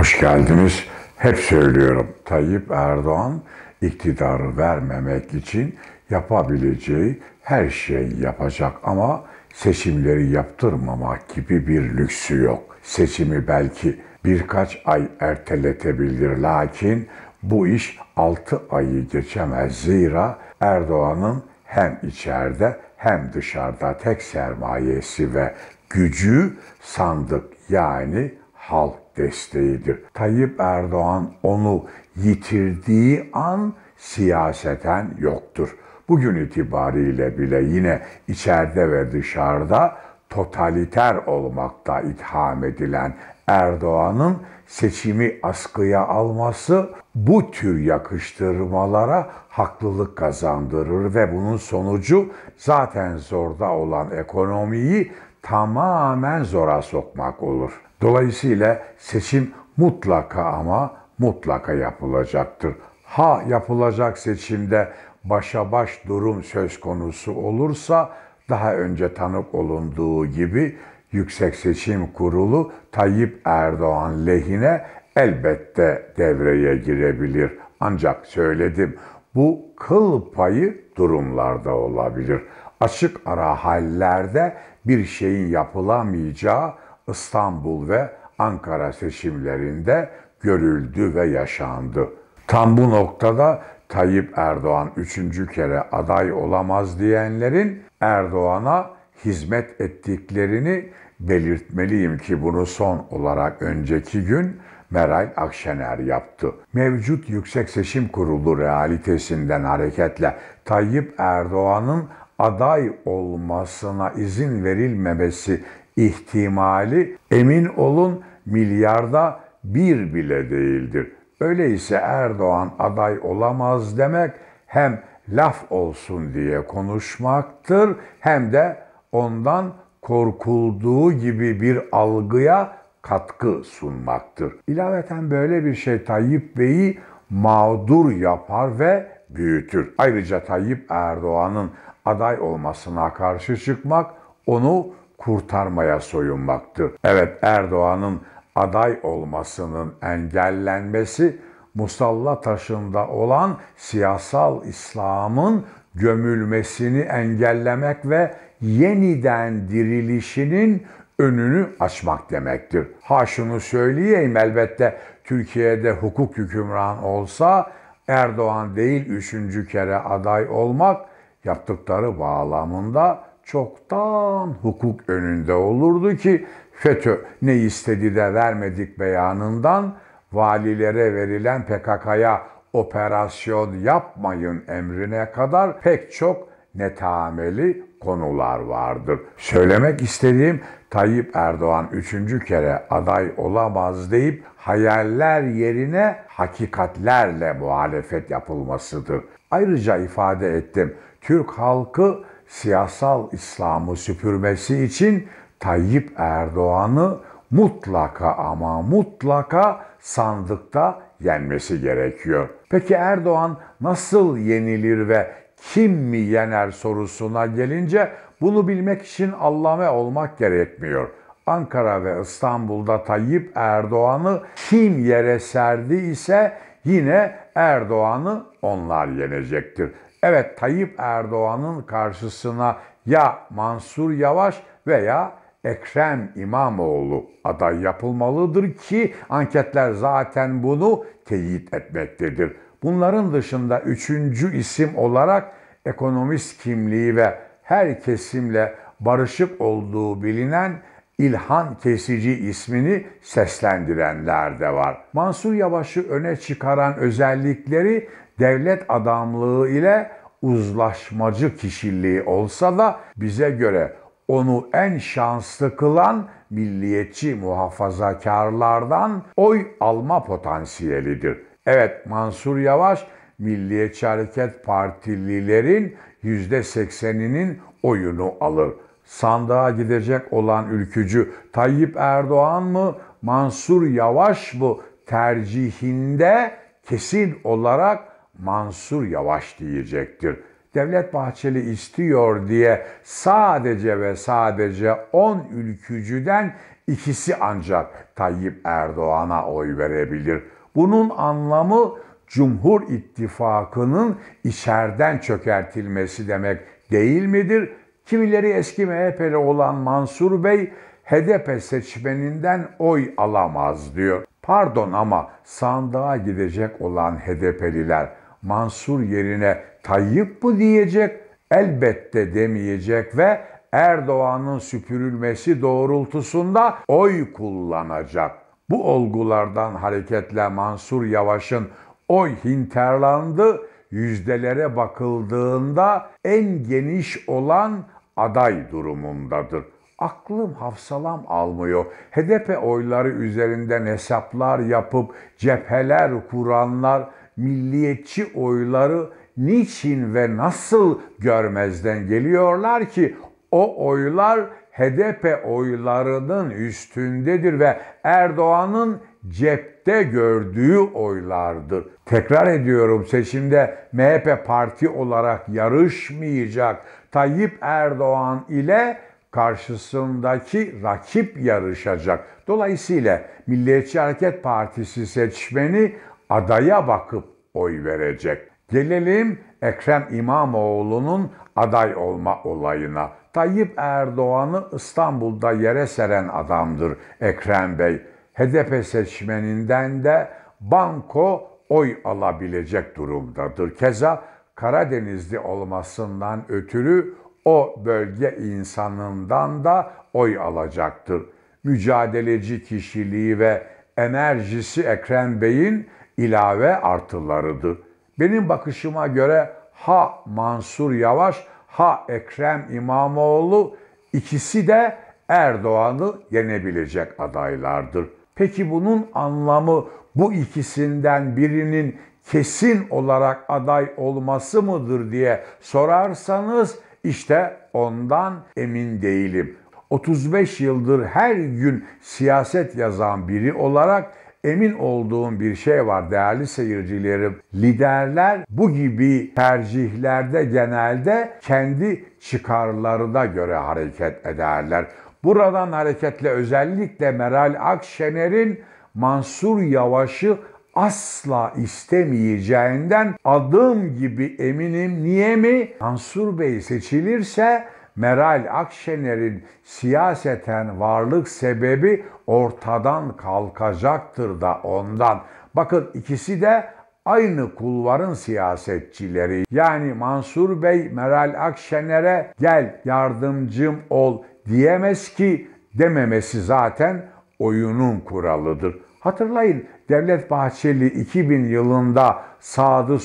Hoş geldiniz. Hep söylüyorum Tayyip Erdoğan iktidarı vermemek için yapabileceği her şeyi yapacak ama seçimleri yaptırmamak gibi bir lüksü yok. Seçimi belki birkaç ay erteletebilir lakin bu iş 6 ayı geçemez zira Erdoğan'ın hem içeride hem dışarıda tek sermayesi ve gücü sandık yani halk desteğidir. Tayyip Erdoğan onu yitirdiği an siyaseten yoktur. Bugün itibariyle bile yine içeride ve dışarıda totaliter olmakta itham edilen Erdoğan'ın seçimi askıya alması bu tür yakıştırmalara haklılık kazandırır ve bunun sonucu zaten zorda olan ekonomiyi tamamen zora sokmak olur. Dolayısıyla seçim mutlaka ama mutlaka yapılacaktır. Ha yapılacak seçimde başa baş durum söz konusu olursa daha önce tanık olunduğu gibi Yüksek Seçim Kurulu Tayyip Erdoğan lehine elbette devreye girebilir. Ancak söyledim bu kıl payı durumlarda olabilir. Açık ara hallerde bir şeyin yapılamayacağı İstanbul ve Ankara seçimlerinde görüldü ve yaşandı. Tam bu noktada Tayyip Erdoğan üçüncü kere aday olamaz diyenlerin Erdoğan'a hizmet ettiklerini belirtmeliyim ki bunu son olarak önceki gün Meral Akşener yaptı. Mevcut Yüksek Seçim Kurulu realitesinden hareketle Tayyip Erdoğan'ın aday olmasına izin verilmemesi ihtimali emin olun milyarda bir bile değildir. Öyleyse Erdoğan aday olamaz demek hem laf olsun diye konuşmaktır hem de ondan korkulduğu gibi bir algıya katkı sunmaktır. İlaveten böyle bir şey Tayyip Bey'i mağdur yapar ve büyütür. Ayrıca Tayyip Erdoğan'ın aday olmasına karşı çıkmak onu kurtarmaya soyunmaktır. Evet Erdoğan'ın aday olmasının engellenmesi musalla taşında olan siyasal İslam'ın gömülmesini engellemek ve yeniden dirilişinin önünü açmak demektir. Ha şunu söyleyeyim elbette Türkiye'de hukuk hükümran olsa Erdoğan değil üçüncü kere aday olmak yaptıkları bağlamında çoktan hukuk önünde olurdu ki FETÖ ne istedi de vermedik beyanından valilere verilen PKK'ya operasyon yapmayın emrine kadar pek çok netameli konular vardır. Söylemek istediğim Tayyip Erdoğan üçüncü kere aday olamaz deyip hayaller yerine hakikatlerle muhalefet yapılmasıdır. Ayrıca ifade ettim. Türk halkı siyasal İslam'ı süpürmesi için Tayyip Erdoğan'ı mutlaka ama mutlaka sandıkta yenmesi gerekiyor. Peki Erdoğan nasıl yenilir ve kim mi yener sorusuna gelince bunu bilmek için allame olmak gerekmiyor. Ankara ve İstanbul'da Tayyip Erdoğan'ı kim yere serdi ise yine Erdoğan'ı onlar yenecektir. Evet Tayyip Erdoğan'ın karşısına ya Mansur Yavaş veya Ekrem İmamoğlu aday yapılmalıdır ki anketler zaten bunu teyit etmektedir. Bunların dışında üçüncü isim olarak ekonomist kimliği ve her kesimle barışık olduğu bilinen İlhan Kesici ismini seslendirenler de var. Mansur Yavaş'ı öne çıkaran özellikleri devlet adamlığı ile uzlaşmacı kişiliği olsa da bize göre onu en şanslı kılan milliyetçi muhafazakarlardan oy alma potansiyelidir. Evet Mansur Yavaş Milliyetçi Hareket Partililerin %80'inin oyunu alır. Sandığa gidecek olan ülkücü Tayyip Erdoğan mı Mansur Yavaş mı tercihinde kesin olarak Mansur Yavaş diyecektir. Devlet Bahçeli istiyor diye sadece ve sadece 10 ülkücüden ikisi ancak Tayyip Erdoğan'a oy verebilir. Bunun anlamı Cumhur İttifakı'nın içerden çökertilmesi demek değil midir? Kimileri eski MHP'li olan Mansur Bey HDP seçmeninden oy alamaz diyor. Pardon ama sandığa gidecek olan HDP'liler Mansur yerine Tayyip mı diyecek? Elbette demeyecek ve Erdoğan'ın süpürülmesi doğrultusunda oy kullanacak. Bu olgulardan hareketle Mansur Yavaş'ın oy hinterlandı, yüzdelere bakıldığında en geniş olan aday durumundadır. Aklım hafsalam almıyor. HDP oyları üzerinden hesaplar yapıp cepheler kuranlar milliyetçi oyları niçin ve nasıl görmezden geliyorlar ki o oylar HDP oylarının üstündedir ve Erdoğan'ın cepte gördüğü oylardır. Tekrar ediyorum seçimde MHP parti olarak yarışmayacak Tayyip Erdoğan ile karşısındaki rakip yarışacak. Dolayısıyla Milliyetçi Hareket Partisi seçmeni adaya bakıp oy verecek. Gelelim Ekrem İmamoğlu'nun aday olma olayına. Tayyip Erdoğan'ı İstanbul'da yere seren adamdır Ekrem Bey. HDP seçmeninden de banko oy alabilecek durumdadır. Keza Karadenizli olmasından ötürü o bölge insanından da oy alacaktır. Mücadeleci kişiliği ve enerjisi Ekrem Bey'in ilave artılarıdır. Benim bakışıma göre ha Mansur Yavaş, ha Ekrem İmamoğlu ikisi de Erdoğan'ı yenebilecek adaylardır. Peki bunun anlamı bu ikisinden birinin kesin olarak aday olması mıdır diye sorarsanız işte ondan emin değilim. 35 yıldır her gün siyaset yazan biri olarak Emin olduğum bir şey var değerli seyircilerim. Liderler bu gibi tercihlerde genelde kendi çıkarlarına göre hareket ederler. Buradan hareketle özellikle Meral Akşener'in Mansur Yavaş'ı asla istemeyeceğinden adım gibi eminim. Niye mi? Mansur Bey seçilirse Meral Akşener'in siyaseten varlık sebebi ortadan kalkacaktır da ondan. Bakın ikisi de aynı kulvarın siyasetçileri. Yani Mansur Bey Meral Akşener'e gel yardımcım ol diyemez ki dememesi zaten oyunun kuralıdır. Hatırlayın Devlet Bahçeli 2000 yılında Sadı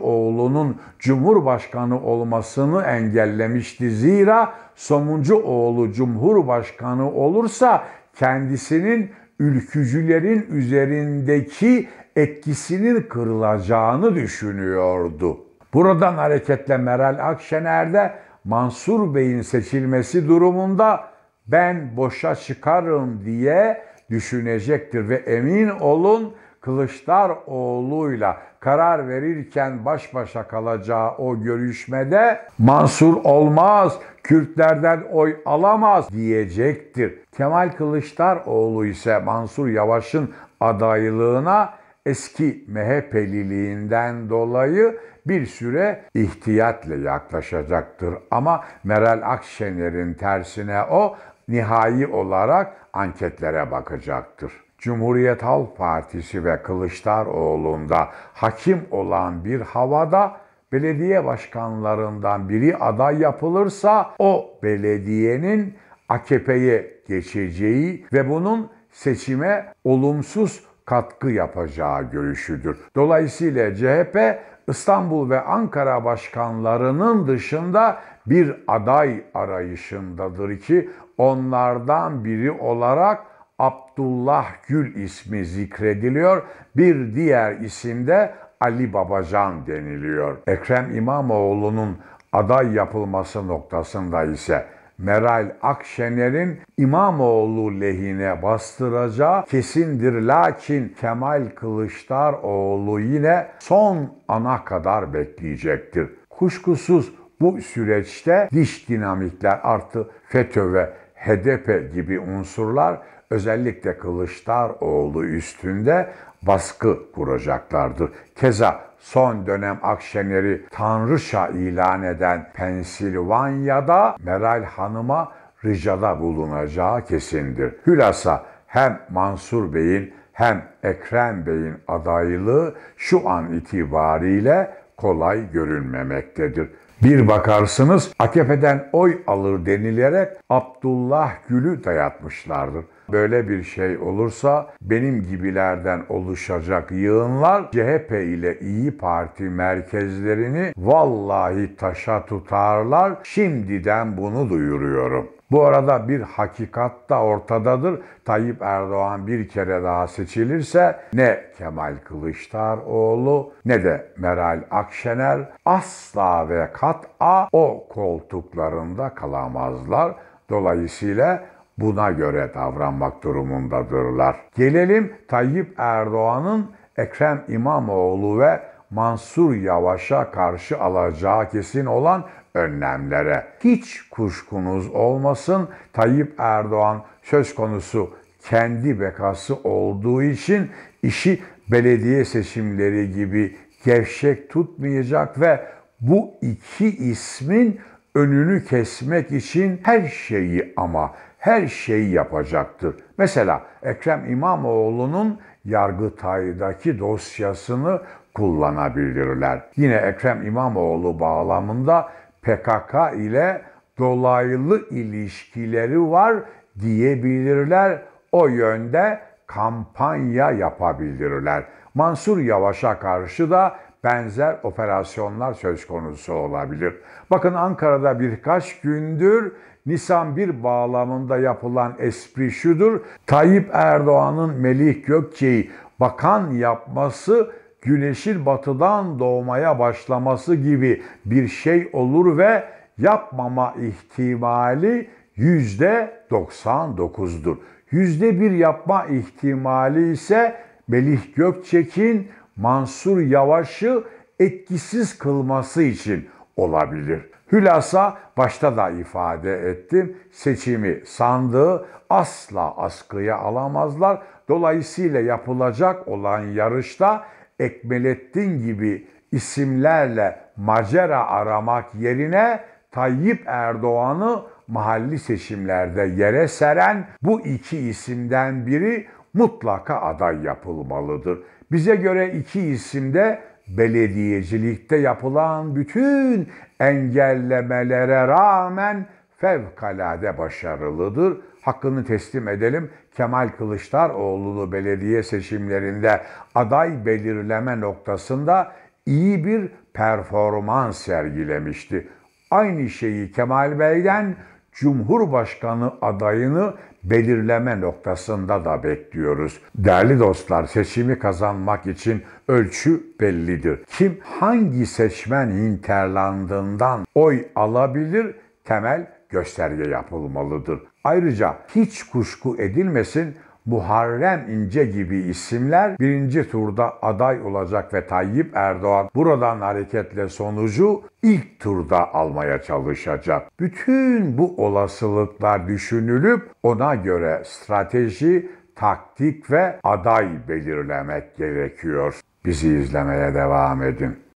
oğlunun Cumhurbaşkanı olmasını engellemişti. Zira Somuncu oğlu Cumhurbaşkanı olursa kendisinin ülkücülerin üzerindeki etkisinin kırılacağını düşünüyordu. Buradan hareketle Meral Akşener de Mansur Bey'in seçilmesi durumunda ben boşa çıkarım diye düşünecektir ve emin olun Kılıçdaroğlu'yla karar verirken baş başa kalacağı o görüşmede Mansur olmaz, Kürtlerden oy alamaz diyecektir. Kemal Kılıçdaroğlu ise Mansur Yavaş'ın adaylığına eski MHP'liliğinden dolayı bir süre ihtiyatla yaklaşacaktır. Ama Meral Akşener'in tersine o nihai olarak anketlere bakacaktır. Cumhuriyet Halk Partisi ve Kılıçdaroğlu'nda hakim olan bir havada belediye başkanlarından biri aday yapılırsa o belediyenin AKP'ye geçeceği ve bunun seçime olumsuz katkı yapacağı görüşüdür. Dolayısıyla CHP İstanbul ve Ankara başkanlarının dışında bir aday arayışındadır ki Onlardan biri olarak Abdullah Gül ismi zikrediliyor. Bir diğer isim de Ali Babacan deniliyor. Ekrem İmamoğlu'nun aday yapılması noktasında ise Meral Akşener'in İmamoğlu lehine bastıracağı kesindir. Lakin Kemal Kılıçdaroğlu yine son ana kadar bekleyecektir. Kuşkusuz bu süreçte diş dinamikler artı FETÖ ve HDP gibi unsurlar özellikle Kılıçdaroğlu üstünde baskı kuracaklardır. Keza son dönem Akşener'i tanrıça ilan eden Pensilvanya'da Meral Hanım'a ricada bulunacağı kesindir. Hülasa hem Mansur Bey'in hem Ekrem Bey'in adaylığı şu an itibariyle kolay görünmemektedir. Bir bakarsınız AKP'den oy alır denilerek Abdullah Gül'ü dayatmışlardır. Böyle bir şey olursa benim gibilerden oluşacak yığınlar CHP ile İyi Parti merkezlerini vallahi taşa tutarlar. Şimdiden bunu duyuruyorum. Bu arada bir hakikat da ortadadır. Tayyip Erdoğan bir kere daha seçilirse ne Kemal Kılıçdaroğlu ne de Meral Akşener asla ve kat'a o koltuklarında kalamazlar. Dolayısıyla buna göre davranmak durumundadırlar. Gelelim Tayyip Erdoğan'ın Ekrem İmamoğlu ve Mansur Yavaş'a karşı alacağı kesin olan önlemlere. Hiç kuşkunuz olmasın Tayyip Erdoğan söz konusu kendi bekası olduğu için işi belediye seçimleri gibi gevşek tutmayacak ve bu iki ismin önünü kesmek için her şeyi ama her şeyi yapacaktır. Mesela Ekrem İmamoğlu'nun Yargıtay'daki dosyasını kullanabilirler. Yine Ekrem İmamoğlu bağlamında PKK ile dolaylı ilişkileri var diyebilirler. O yönde kampanya yapabilirler. Mansur Yavaş'a karşı da benzer operasyonlar söz konusu olabilir. Bakın Ankara'da birkaç gündür Nisan 1 bağlamında yapılan espri şudur. Tayyip Erdoğan'ın Melih Gökçe'yi bakan yapması güneşin batıdan doğmaya başlaması gibi bir şey olur ve yapmama ihtimali yüzde 99'dur. Yüzde bir yapma ihtimali ise Melih Gökçek'in Mansur Yavaş'ı etkisiz kılması için olabilir. Hülasa başta da ifade ettim. Seçimi sandığı asla askıya alamazlar. Dolayısıyla yapılacak olan yarışta Ekmelettin gibi isimlerle macera aramak yerine Tayyip Erdoğan'ı mahalli seçimlerde yere seren bu iki isimden biri mutlaka aday yapılmalıdır. Bize göre iki isim de belediyecilikte yapılan bütün engellemelere rağmen fevkalade başarılıdır hakkını teslim edelim. Kemal Kılıçdaroğlu'nu belediye seçimlerinde aday belirleme noktasında iyi bir performans sergilemişti. Aynı şeyi Kemal Bey'den Cumhurbaşkanı adayını belirleme noktasında da bekliyoruz. Değerli dostlar, seçimi kazanmak için ölçü bellidir. Kim hangi seçmen interlandından oy alabilir temel gösterge yapılmalıdır. Ayrıca hiç kuşku edilmesin Muharrem İnce gibi isimler birinci turda aday olacak ve Tayyip Erdoğan buradan hareketle sonucu ilk turda almaya çalışacak. Bütün bu olasılıklar düşünülüp ona göre strateji, taktik ve aday belirlemek gerekiyor. Bizi izlemeye devam edin.